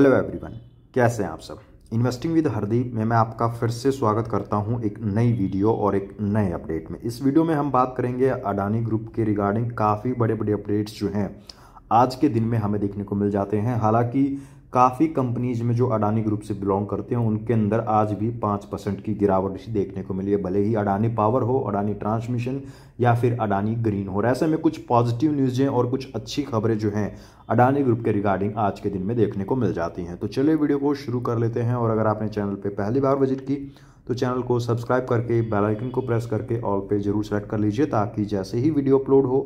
hello everyone कैसे हैं आप सब इन्वेस्टिंग विद हरदीप में मैं आपका फिर से स्वागत करता हूं एक नई वीडियो और एक नए अपडेट में इस वीडियो में हम बात करेंगे अडानी ग्रुप के रिगार्डिंग काफ़ी बड़े बड़े अपडेट्स जो हैं आज के दिन में हमें देखने को मिल जाते हैं हालांकि काफ़ी कंपनीज में जो अडानी ग्रुप से बिलोंग करते हैं उनके अंदर आज भी पाँच परसेंट की गिरावट देखने को मिली है भले ही अडानी पावर हो अडानी ट्रांसमिशन या फिर अडानी ग्रीन हो ऐसे में कुछ पॉजिटिव न्यूज़ें और कुछ अच्छी खबरें जो हैं अडानी ग्रुप के रिगार्डिंग आज के दिन में देखने को मिल जाती हैं तो चलिए वीडियो को शुरू कर लेते हैं और अगर आपने चैनल पर पहली बार विजिट की तो चैनल को सब्सक्राइब करके बेल आइकन को प्रेस करके ऑल पे जरूर सेलेक्ट कर लीजिए ताकि जैसे ही वीडियो अपलोड हो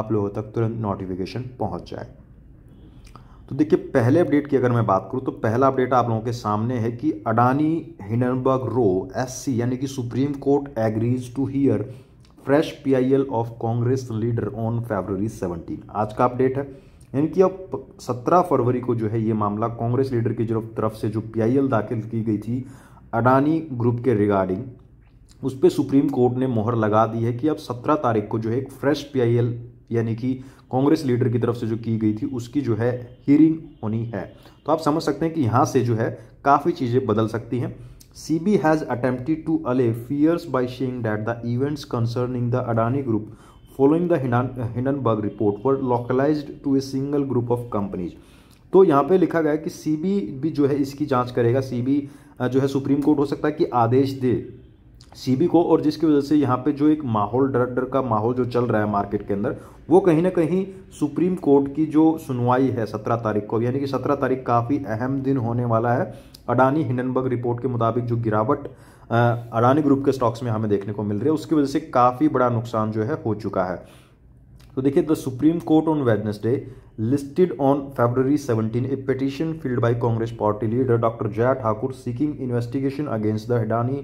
आप लोगों तक तुरंत नोटिफिकेशन पहुंच जाए तो देखिए पहले अपडेट की अगर मैं बात करूं तो पहला अपडेट आप लोगों के सामने है कि अडानी हिडनबर्ग रो एससी यानी कि supreme court agrees to hear fresh PIL of Congress leader on February 17 आज का अपडेट है यानी कि अब 17 फरवरी को जो है ये मामला कांग्रेस लीडर की तरफ से जो पीआईएल दाखिल की गई थी अडानी ग्रुप के रिगार्डिंग उस पर सुप्रीम कोर्ट ने मोहर लगा दी है कि अब 17 तारीख को जो है एक फ्रेश पीआईएल यानी कि कांग्रेस लीडर की तरफ से जो की गई थी उसकी जो है हियरिंग होनी है तो आप समझ सकते हैं कि यहाँ से जो है काफ़ी चीज़ें बदल सकती हैं SEBI has attempted to allay fears by saying that the events concerning the Adani group following the Hindenburg report were localise to a single group of companies तो यहाँ पे लिखा गया है कि सी भी जो है इसकी जांच करेगा सी जो है सुप्रीम कोर्ट हो सकता है कि आदेश दे सीबी को और जिसकी वजह से यहाँ पे जो एक माहौल डर डर का माहौल जो चल रहा है मार्केट के अंदर वो कहीं ना कहीं सुप्रीम कोर्ट की जो सुनवाई है सत्रह तारीख को यानी कि सत्रह तारीख काफ़ी अहम दिन होने वाला है अडानी हिंडनबर्ग रिपोर्ट के मुताबिक जो गिरावट अडानी ग्रुप के स्टॉक्स में हमें देखने को मिल रही है उसकी वजह से काफ़ी बड़ा नुकसान जो है हो चुका है तो देखिए the supreme court on Wednesday listed on February seventeen a petition filed by Congress party leader doctor Jaya Thakur seeking investigation against the Adani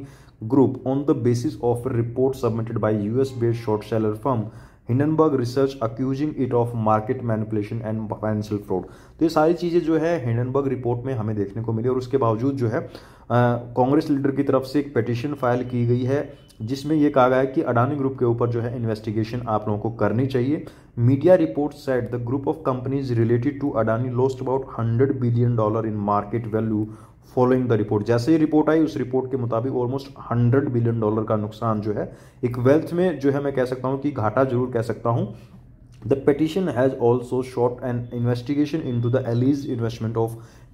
group on the basis of report submitted by U S based short seller firm Hindenburg research accusing it of market manipulation and financial fraud तो ये सारी चीज़ें जो है Hindenburg report में हमें देखने को मिली और उसके बावजूद जो है कांग्रेस लीडर की तरफ से एक पटिशन फाइल की गई है जिसमें यह कहा गया है कि अडानी ग्रुप के ऊपर जो है इन्वेस्टिगेशन आप लोगों को करनी चाहिए media report said the group of companies related to Adani lost about hundred billion dollar in market value following the report जैसे ही रिपोर्ट आई उस रिपोर्ट के मुताबिक ऑलमोस्ट हंड्रेड बिलियन डॉलर का नुकसान जो है एक वेल्थ में जो है मैं कह सकता हूँ कि घाटा जरूर कह सकता हूँ the petition has also sought an investigation into the alleged investment of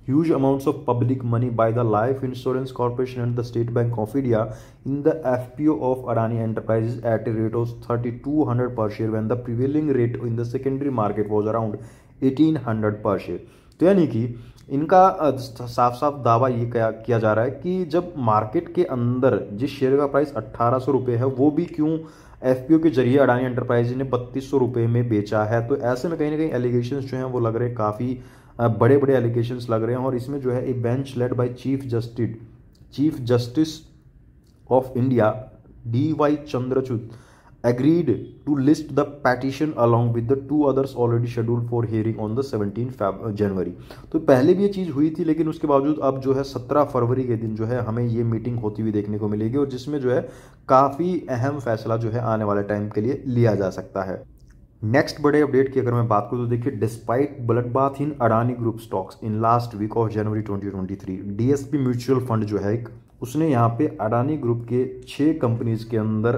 huge amount of public money by the life insurance corporation and the state bank of India in the F P O of Adani enterprises at a rate of thirty two hundred per share when the prevailing rate in the secondary market was around eighteen hundred per share तो यानी कि इनका साफ साफ दावा ये किया जा रहा है कि जब मार्केट के अंदर जिस शेयर का प्राइस अट्ठारह सौ रुपये है वो भी क्यों एफ के जरिए अडानी एंटरप्राइज ने बत्तीस सौ रुपये में बेचा है तो ऐसे में कहीं ना कहीं एलिगेशन जो हैं वो लग रहे हैं काफ़ी बड़े बड़े एलिगेशन लग रहे हैं और इसमें जो है a bench led by chief justice chief justice of India D Y Chandrachud agreed to list the petition along with the two others already scheduled for hearing on the 17 January uh, तो पहले भी ये चीज़ हुई थी लेकिन उसके बावजूद अब जो है 17 फरवरी के दिन जो है हमें ये मीटिंग होती हुई देखने को मिलेगी और जिसमें जो है काफ़ी अहम फैसला जो है आने वाले टाइम के लिए लिया जा सकता है नेक्स्ट बड़े अपडेट की अगर मैं बात करूँ तो देखिए despite blood bath in Adani group stocks in last week of January 2023 DSP mutual fund जो है उसने यहाँ पे अडानी ग्रुप के छः कंपनीज के अंदर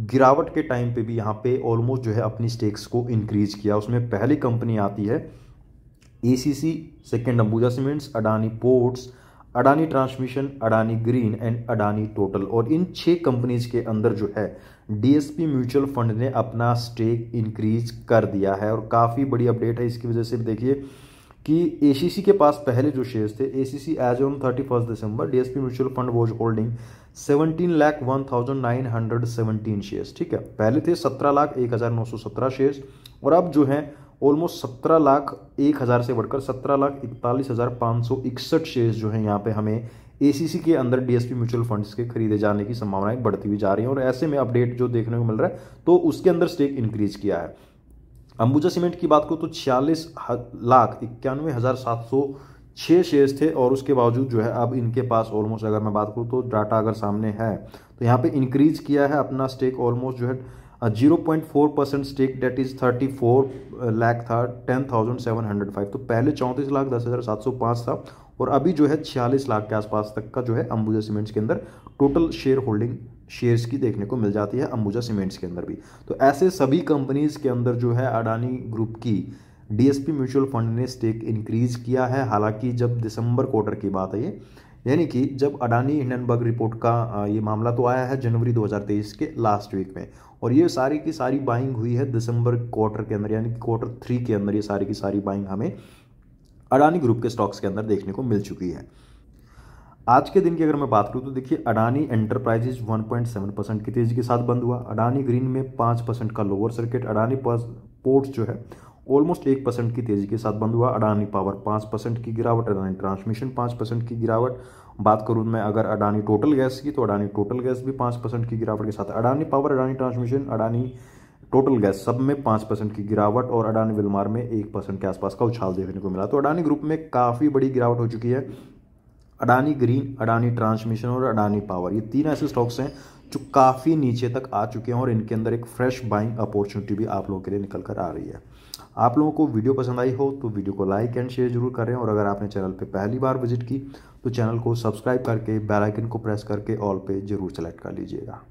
गिरावट के टाइम पे भी यहाँ पे ऑलमोस्ट जो है अपनी स्टेक्स को इंक्रीज किया उसमें पहली कंपनी आती है A C C second Ambuja cements Adani ports Adani transmission Adani green and Adani total और इन छः कंपनीज के अंदर जो है डीएसपी म्यूचुअल फंड ने अपना स्टेक इंक्रीज कर दिया है और काफ़ी बड़ी अपडेट है इसकी वजह से देखिए कि ए के पास पहले जो शेयर्स थे सी as on thirty first December DSP mutual fund was holding seventeen lakh one thousand nine hundred seventeen shares ठीक है पहले थे सत्रह लाख एक हज़ार नौ सौ सत्रह शेयर्स और अब जो है ऑलमोस्ट सत्रह लाख एक हज़ार से बढ़कर सत्रह लाख इकतालीस हज़ार पाँच सौ इकसठ शेयर्स जो है यहाँ पे हमें ए के अंदर डीएसपी म्यूचुअल फंड्स के खरीदे जाने की संभावनाएं बढ़ती हुई जा रही हैं और ऐसे में अपडेट जो देखने को मिल रहा है तो उसके अंदर स्टेक इंक्रीज किया है अंबुजा सीमेंट की बात करूँ तो छियालीस लाख इक्यानवे हज़ार सात सौ छः शेयर्स थे और उसके बावजूद जो है अब इनके पास ऑलमोस्ट अगर मैं बात करूँ तो डाटा अगर सामने है तो यहाँ पे इंक्रीज किया है अपना स्टेक ऑलमोस्ट जो है a 0.4% stake that is 34 lakh uh, था 10,705 तो पहले चौंतीस लाख दस हज़ार सात सौ पाँच था और अभी जो है छियालीस लाख के आसपास तक का जो है अंबुजा सीमेंट्स के अंदर टोटल शेयर होल्डिंग शेयर्स की देखने को मिल जाती है अंबुजा सीमेंट्स के अंदर भी तो ऐसे सभी कंपनीज़ के अंदर जो है अडानी ग्रुप की डीएसपी म्यूचुअल फंड ने स्टेक इंक्रीज़ किया है हालांकि जब दिसंबर क्वार्टर की बात है ये यानी कि जब अडानी हिंडनबर्ग रिपोर्ट का ये मामला तो आया है जनवरी 2023 के लास्ट वीक में और ये सारी की सारी बाइंग हुई है दिसंबर क्वार्टर के अंदर यानी कि क्वार्टर थ्री के अंदर ये सारी की सारी बाइंग हमें अडानी ग्रुप के स्टॉक्स के अंदर देखने को मिल चुकी है आज के दिन की अगर मैं बात करूँ तो देखिए अडानी एंटरप्राइजेज 1.7 परसेंट की तेजी के साथ बंद हुआ अडानी ग्रीन में 5 परसेंट का लोअर सर्किट अडानी पोर्ट्स जो है ऑलमोस्ट एक परसेंट की तेजी के साथ बंद हुआ अडानी पावर पाँच परसेंट की गिरावट अडानी ट्रांसमिशन पाँच परसेंट की गिरावट बात करूँ मैं अगर अडानी टोटल गैस की तो अडानी टोटल गैस भी पाँच परसेंट की गिरावट के साथ Adani power Adani transmission Adani total gas सब में पाँच परसेंट की गिरावट और अडानी विलमार में एक परसेंट के आसपास का उछाल देखने को मिला तो अडानी ग्रुप में काफ़ी बड़ी गिरावट हो चुकी है अडानी ग्रीन अडानी ट्रांसमिशन और अडानी पावर ये तीन ऐसे स्टॉक्स हैं जो काफ़ी नीचे तक आ चुके हैं और इनके अंदर एक फ्रेश बाइंग अपॉर्चुनिटी भी आप लोगों के लिए निकल कर आ रही है आप लोगों को वीडियो पसंद आई हो तो वीडियो को लाइक एंड शेयर जरूर करें और अगर आपने चैनल पे पहली बार विजिट की तो चैनल को सब्सक्राइब करके बेल आइकन को प्रेस करके ऑल पे जरूर सेलेक्ट कर लीजिएगा